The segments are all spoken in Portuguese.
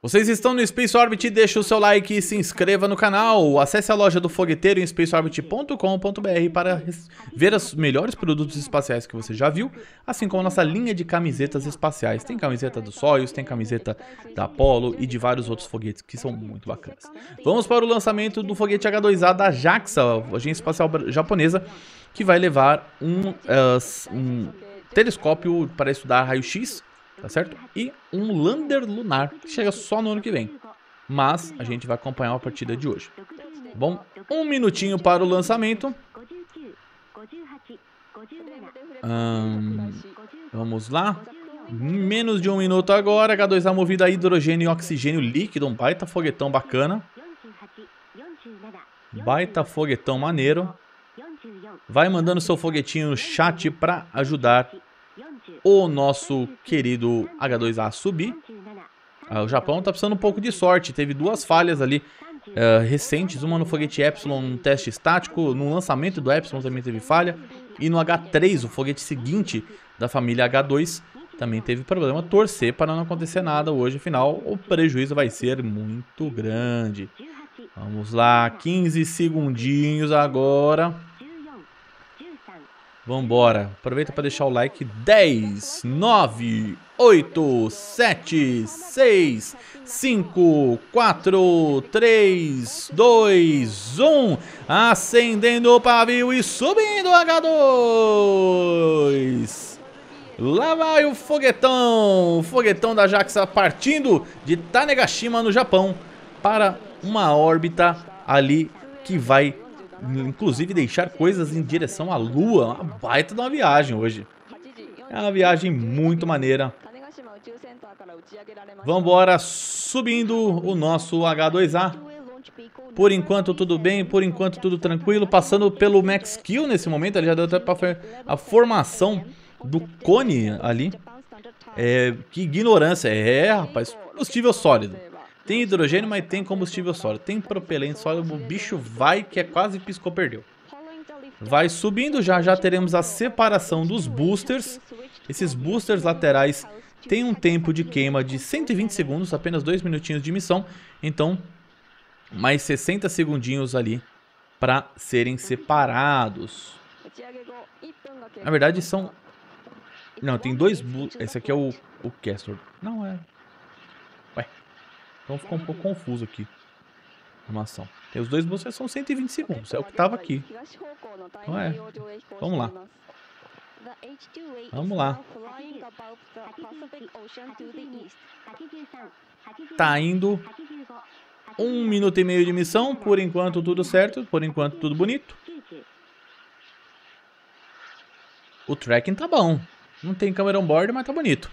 Vocês estão no Space Orbit, Deixe o seu like e se inscreva no canal. Acesse a loja do fogueteiro em spaceorbit.com.br para ver os melhores produtos espaciais que você já viu, assim como nossa linha de camisetas espaciais. Tem camiseta do Soyuz, tem camiseta da Apollo e de vários outros foguetes que são muito bacanas. Vamos para o lançamento do foguete H2A da JAXA, Agência Espacial Japonesa, que vai levar um, uh, um telescópio para estudar raio-x tá certo? E um Lander Lunar, que chega só no ano que vem. Mas a gente vai acompanhar a partida de hoje. Bom, um minutinho para o lançamento. Hum, vamos lá. Menos de um minuto agora. H2A movida a hidrogênio e oxigênio líquido. Um baita foguetão bacana. Baita foguetão maneiro. Vai mandando seu foguetinho no chat para ajudar o nosso querido H2A subir. Ah, o Japão está precisando um pouco de sorte, teve duas falhas ali uh, recentes, uma no foguete Epsilon, um teste estático, no lançamento do Epsilon também teve falha, e no H3, o foguete seguinte da família H2, também teve problema. Torcer para não acontecer nada hoje, afinal, o prejuízo vai ser muito grande. Vamos lá, 15 segundinhos agora. Vambora. Aproveita para deixar o like. 10, 9, 8, 7, 6, 5, 4, 3, 2, 1. Acendendo o pavio e subindo H2. Lá vai o foguetão. O foguetão da Jaxa partindo de Tanegashima, no Japão, para uma órbita ali que vai inclusive deixar coisas em direção à lua, uma baita de uma viagem hoje. É uma viagem muito maneira. Vamos embora subindo o nosso H2A. Por enquanto tudo bem, por enquanto tudo tranquilo. Passando pelo Max Kill nesse momento, ele já deu até para a formação do Cone ali. É, que ignorância. É, rapaz, combustível sólido. Tem hidrogênio, mas tem combustível sólido. Tem propelente sólido, o bicho vai que é quase piscou, perdeu. Vai subindo, já já teremos a separação dos boosters. Esses boosters laterais têm um tempo de queima de 120 segundos, apenas 2 minutinhos de missão. Então, mais 60 segundinhos ali para serem separados. Na verdade, são... Não, tem dois... Bu... Esse aqui é o, o Castor. Não, é... Então ficou um pouco confuso aqui. Informação. Tem os dois buses são 120 segundos. É o que estava aqui. Então é. Vamos lá. Vamos lá. Tá indo um minuto e meio de missão. Por enquanto tudo certo. Por enquanto tudo bonito. O tracking tá bom. Não tem câmera on board, mas tá bonito.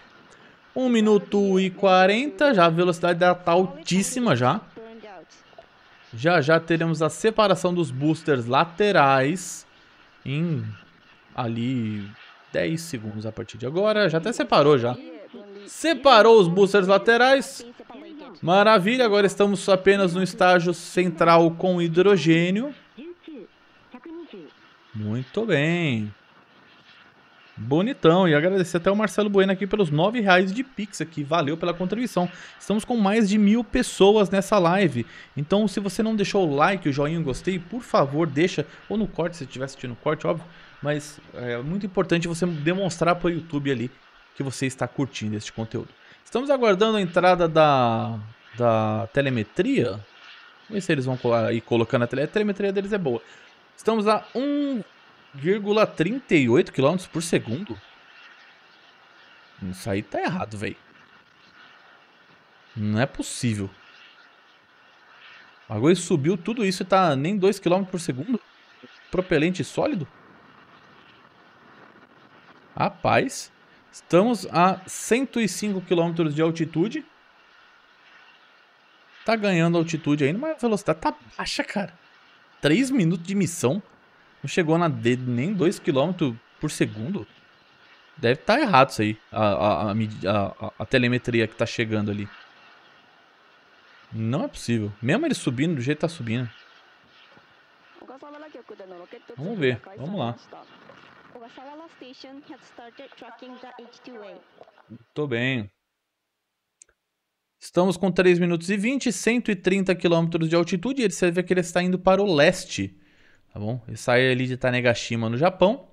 1 minuto e 40, já a velocidade dela tá altíssima já. Já já teremos a separação dos boosters laterais em ali 10 segundos a partir de agora. Já até separou já. Separou os boosters laterais. Maravilha, agora estamos apenas no estágio central com hidrogênio. Muito bem. Bonitão, e agradecer até o Marcelo Bueno aqui pelos nove reais de Pix aqui, valeu pela contribuição. Estamos com mais de mil pessoas nessa live, então se você não deixou o like, o joinha, o gostei, por favor deixa, ou no corte, se estiver assistindo o corte, óbvio, mas é, é muito importante você demonstrar para o YouTube ali que você está curtindo este conteúdo. Estamos aguardando a entrada da, da telemetria, vamos ver se eles vão ir colocando a telemetria, a telemetria deles é boa. Estamos a um 1,38 km por segundo? Isso aí tá errado, velho. Não é possível. O bagulho subiu tudo isso e tá nem 2 km por segundo? Propelente sólido? Rapaz, estamos a 105 km de altitude. Tá ganhando altitude ainda, mas a velocidade tá baixa, cara. 3 minutos de missão. Não chegou na nem 2 km por segundo. Deve estar tá errado isso aí. A, a, a, a, telemetria que tá chegando ali. Não é possível. Mesmo ele subindo do jeito que tá subindo. Vamos ver. Vamos lá. Tô bem. Estamos com 3 minutos e 20, 130 km de altitude e ele serve que ele está indo para o leste. Tá bom? Ele sai ali de Tanegashima, no Japão.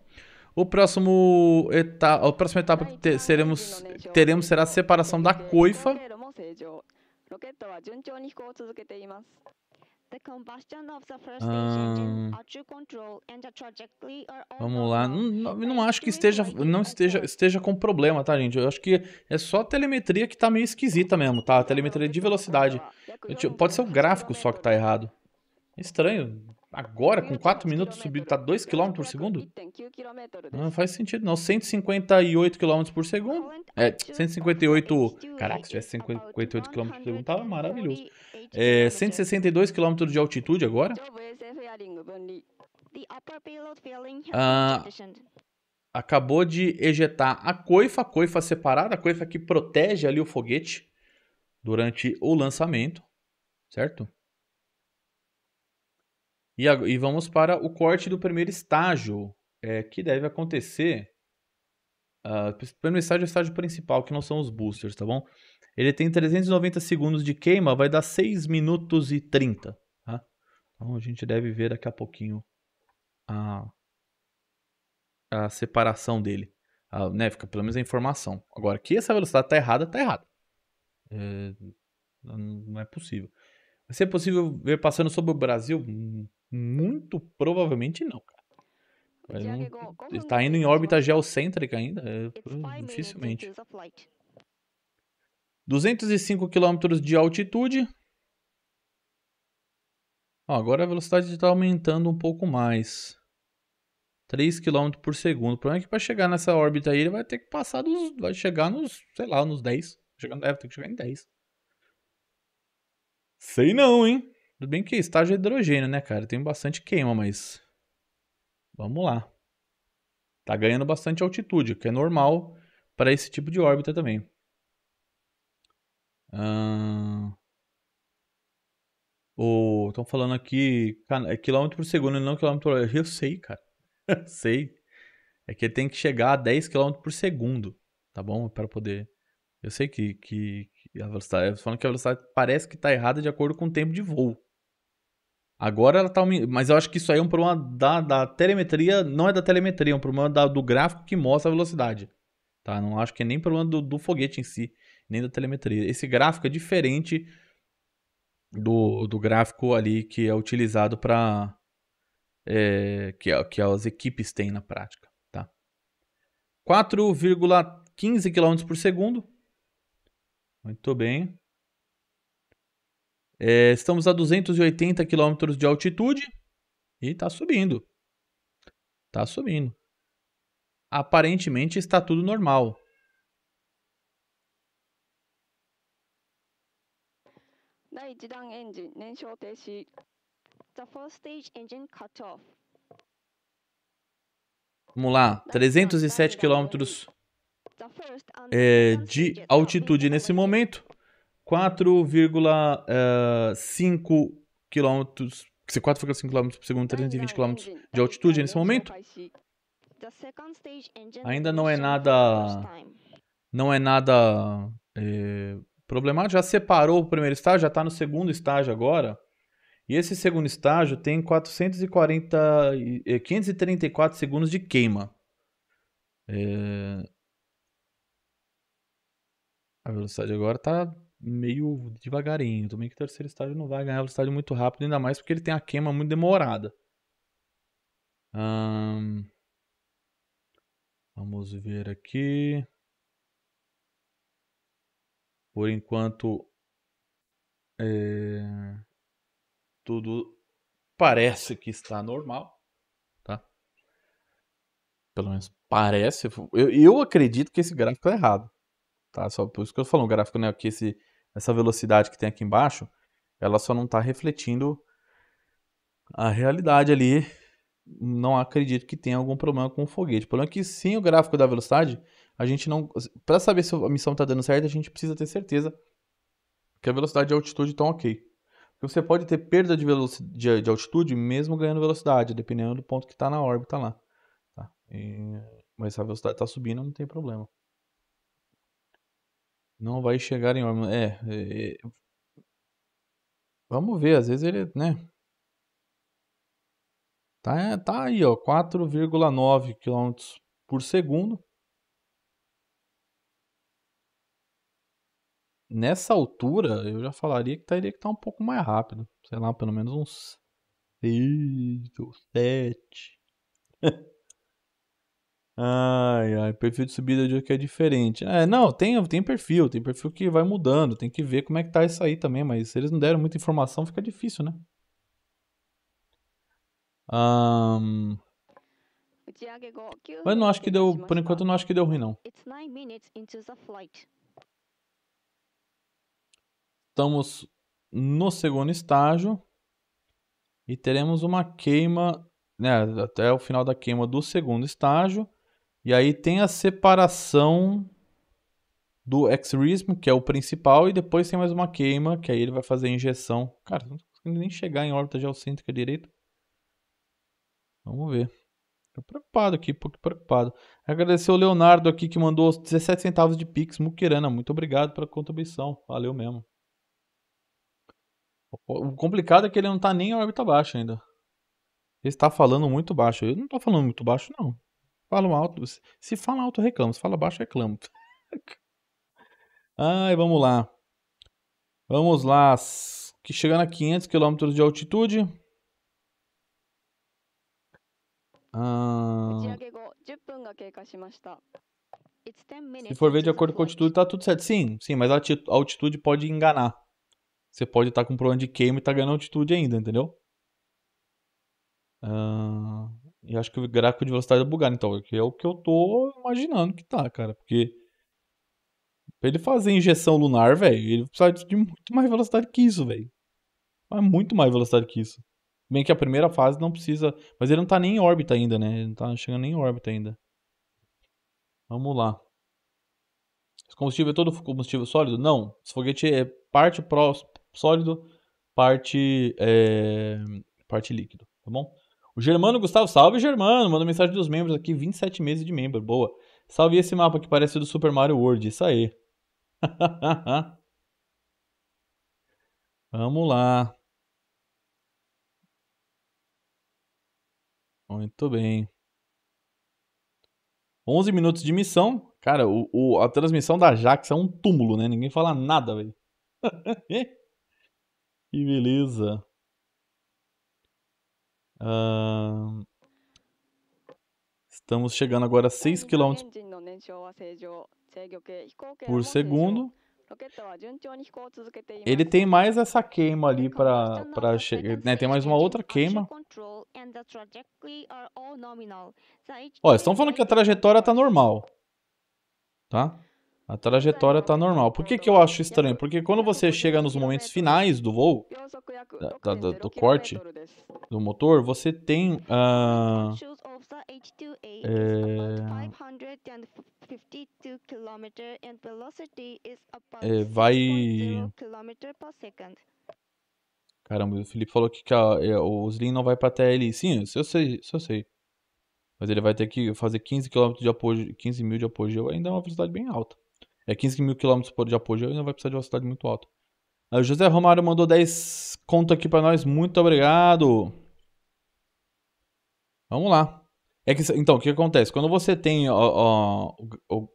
O próximo etapa a próxima etapa que te seremos, teremos será a separação da coifa. Hum... vamos lá. Não, não acho que esteja, não esteja, esteja com problema, tá, gente? Eu acho que é só a telemetria que tá meio esquisita mesmo, tá? A telemetria de velocidade. pode ser o gráfico só que tá errado. Estranho. Agora, com 4 minutos, subindo, tá 2 km por segundo? Não faz sentido, não. 158 km por segundo. É, 158. Caraca, se tivesse 158 km por segundo, tava maravilhoso. É, 162 km de altitude agora. É ah, acabou de ejetar a coifa, a coifa separada, a coifa que protege ali o foguete durante o lançamento, certo? E, e vamos para o corte do primeiro estágio, é, que deve acontecer. Uh, ah, o primeiro estágio é o estágio principal, que não são os boosters, tá bom? Ele tem 390 segundos de queima, vai dar 6 minutos e 30. Tá? Então a gente deve ver daqui a pouquinho a, a separação dele. A, ah, né, fica pelo menos a informação. Agora, que essa velocidade tá errada, tá errada. É, não é possível. Vai ser possível ver passando sobre o Brasil? Hum, muito provavelmente não, cara. É ele, tá não, indo em órbita geocêntrica ainda, é, dificilmente. 205 km de altitude. Ó, agora a velocidade está aumentando um pouco mais. 3 km por segundo. O problema é que para chegar nessa órbita aí, ele vai ter que passar dos. Vai chegar nos, sei lá, nos 10. Chegando, deve tem que chegar em 10. Sei não, hein? Tudo bem que estágio de é hidrogênio, né, cara? Tem bastante queima, mas. Vamos lá. Tá ganhando bastante altitude, o que é normal para esse tipo de órbita também. Ah... Estão oh, falando aqui é quilômetro por segundo, não quilômetro por hora. Eu sei, cara. sei. É que tem que chegar a 10 km por segundo, tá bom? Para poder. Eu sei que, que, que a velocidade. Falando que a velocidade parece que está errada de acordo com o tempo de voo. Agora ela tá. Mas eu acho que isso aí é um problema da, da telemetria. Não é da telemetria, é um problema da, do gráfico que mostra a velocidade. Tá? Não acho que é nem problema do, do foguete em si, nem da telemetria. Esse gráfico é diferente do, do gráfico ali que é utilizado para. É, que, que as equipes têm na prática. Tá? 4,15 km por segundo. Muito bem. É, estamos a 280 quilômetros de altitude e está subindo. Está subindo. Aparentemente está tudo normal. Vamos lá, 307 quilômetros é, de altitude nesse momento. 4,5 km, 4,5 km por segundo, 320 km de altitude nesse momento. Ainda não é nada, não é nada é, problemático. Já separou o primeiro estágio, já está no segundo estágio agora. E esse segundo estágio tem 440, 534 eh, segundos de queima. É... A velocidade agora está meio devagarinho. Também que o terceiro estágio não vai ganhar o estágio muito rápido, ainda mais porque ele tem a queima muito demorada. vamos ver aqui. Por enquanto, é, tudo parece que está normal, tá? Pelo menos parece. Eu, eu acredito que esse gráfico é errado tá? Só por isso que eu falo, o gráfico, né, que esse, essa velocidade que tem aqui embaixo, ela só não está refletindo a realidade ali. Não acredito que tenha algum problema com o foguete. O problema é que sem o gráfico da velocidade, a gente não... Para saber se a missão está dando certo, a gente precisa ter certeza que a velocidade e a altitude estão ok. Porque você pode ter perda de, velocidade de, altitude mesmo ganhando velocidade, dependendo do ponto que está na órbita lá. Tá? E, mas se a velocidade está subindo, não tem problema. Não vai chegar em É, é, é, Vamos ver, às vezes ele, né? Tá, é, tá aí, ó, 4,9 km por segundo. Nessa altura, eu já falaria que teria que estar tá um pouco mais rápido. Sei lá, pelo menos uns 6 ou 7. Ai, ai, perfil de subida de que é diferente. É, não, tem, tem perfil, tem perfil que vai mudando, tem que ver como é que tá isso aí também, mas se eles não deram muita informação, fica difícil, né? É um... Mas não acho que deu, por enquanto não acho que deu ruim não. Estamos no segundo estágio e teremos uma queima, né, até o final da queima do segundo estágio e aí tem a separação do X-Rism, que é o principal, e depois tem mais uma queima, que aí ele vai fazer a injeção. Cara, não tô conseguindo nem chegar em órbita geocêntrica direito. Vamos ver. Tô preocupado aqui, pouco preocupado. Agradecer o Leonardo aqui que mandou os 17 centavos de Pix, Muquerana. Muito obrigado pela contribuição. Valeu mesmo. O complicado é que ele não tá nem em órbita baixa ainda. Ele está falando muito baixo. Eu não estou falando muito baixo, não. Falam alto. Se fala alto, reclamo. Se fala baixo, reclamo. Ai, vamos lá. Vamos lá. Que chegando a 500 quilômetros de altitude. Ah... Se for ver de acordo com a altitude, tá tudo certo. Sim, sim, mas a altitude pode enganar. Você pode estar tá com um problema de queima e tá ganhando altitude ainda, entendeu? Ah, e acho que o gráfico de velocidade é bugado, então. Que é o que eu tô imaginando que tá, cara. Porque. Pra ele fazer injeção lunar, velho, ele precisa de muito mais velocidade que isso, velho. Mas muito mais velocidade que isso. Bem que a primeira fase não precisa. Mas ele não tá nem em órbita ainda, né? Ele não tá chegando nem em órbita ainda. Vamos lá. Esse combustível é todo combustível sólido? Não. Esse foguete é parte pró sólido, parte. É... parte líquido, tá bom? O Germano Gustavo, salve Germano, manda mensagem dos membros aqui, 27 meses de membro, boa. Salve esse mapa que parece do Super Mario World, isso aí. Vamos lá. Muito bem. 11 minutos de missão. Cara, o, o, a transmissão da Jax é um túmulo, né? Ninguém fala nada, velho. que beleza. Uh... Estamos chegando agora a 6 km por segundo. Ele tem mais essa queima ali para chegar. Né? Tem mais uma outra queima. Ó, estão falando que a trajetória tá normal. Tá? A trajetória tá normal. Por que, que eu acho estranho? Porque quando você chega nos momentos finais do voo, da, da, do corte do motor, você tem... Uh, é, é, vai... Caramba, o Felipe falou que, que a, é, o Slim não vai pra TL. Sim, eu sei, eu sei. Mas ele vai ter que fazer 15 km de apogeu, 15 mil de apogeu, ainda é uma velocidade bem alta. É 15 mil quilômetros por de apogeu e não vai precisar de velocidade muito alta. O José Romário mandou 10 conto aqui para nós. Muito obrigado. Vamos lá. É que, então, o que acontece? Quando você tem. Ó, ó, ó,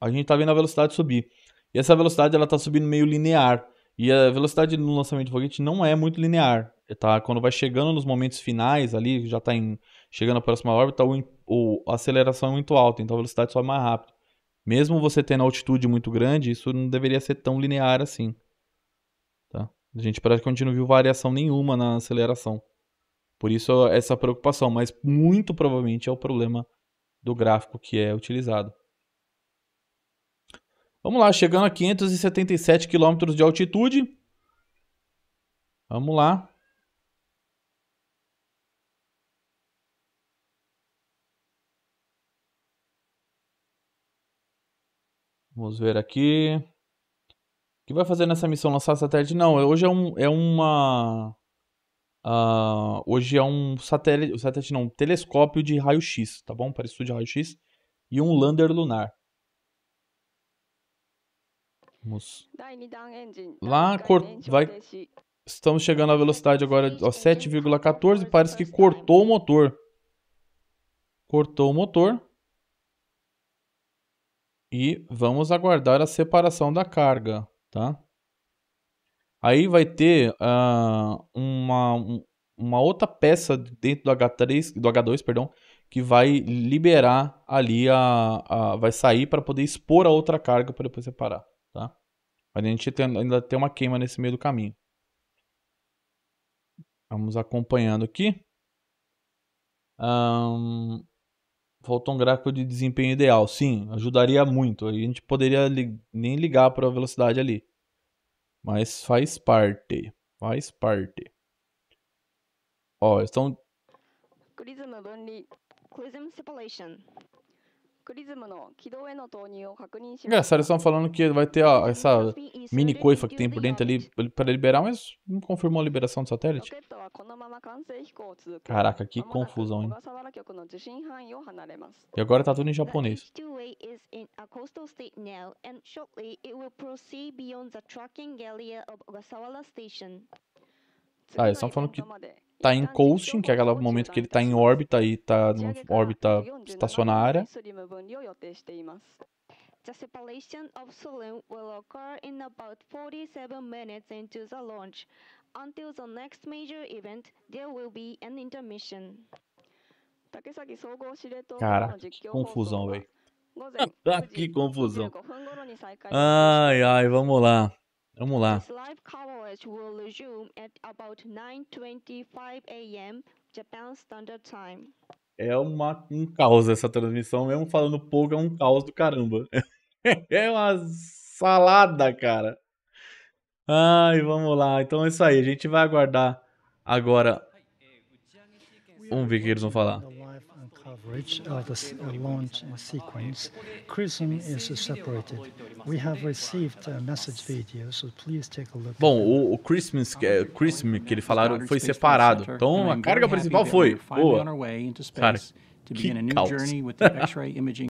a gente tá vendo a velocidade subir. E essa velocidade ela tá subindo meio linear. E a velocidade no lançamento de foguete não é muito linear. É, tá? Quando vai chegando nos momentos finais ali, já tá em chegando à próxima órbita, o, o, a aceleração é muito alta, então a velocidade sobe mais rápido. Mesmo você tendo altitude muito grande, isso não deveria ser tão linear assim. Tá? A gente praticamente não viu variação nenhuma na aceleração. Por isso essa preocupação, mas muito provavelmente é o problema do gráfico que é utilizado. Vamos lá, chegando a 577 km de altitude. Vamos lá. Vamos ver aqui. O que vai fazer nessa missão? Lançar satélite? Não, hoje é, um, é uma... Uh, hoje é um satélite, satélite não, um telescópio de raio-x, tá bom? Para estudo de raio-x. E um lander lunar. Vamos lá, cor... vai... Estamos chegando à velocidade agora de 7,14. Tá parece que tá cortou o motor. Cortou o motor. E vamos aguardar a separação da carga, tá? Aí vai ter uh, uma, uma outra peça dentro do H3, do H2, perdão, que vai liberar ali a, a vai sair para poder expor a outra carga para depois separar, tá? Mas a gente tem, ainda tem uma queima nesse meio do caminho. Vamos acompanhando aqui. Um, faltou um gráfico de desempenho ideal. Sim, ajudaria muito. a gente poderia li nem ligar para a velocidade ali. Mas faz parte. Faz parte. Ó, estão. Separation. Engraçado, eles estão falando que vai ter ó, essa mini é coifa que tem por dentro ali para liberar, mas não confirmou a liberação do satélite. Caraca, que confusão, hein? E agora tá tudo em japonês. Ah, eles estão falando que tá em coasting, que é aquele momento que ele tá em órbita e tá em órbita estacionária. The separation of Solun will occur in about 47 minutes into the launch. Until the next major event, there will be an intermission. Cara, ah, que confusão, velho. que confusão. Ai, ai, vamos lá. Vamos lá. É uma, um caos essa transmissão, mesmo falando pouco, é um caos do caramba. é uma salada, cara. Ai, vamos lá. Então é isso aí, a gente vai aguardar agora. É, vamos ver o que eles vão falar coverage of the launch sequence, is separated. We have received a message video, so please take a look. Bom, o, o Christmas, é, CRISM que ele falaram foi separado. Então a carga principal foi. Boa. Cara, que caos.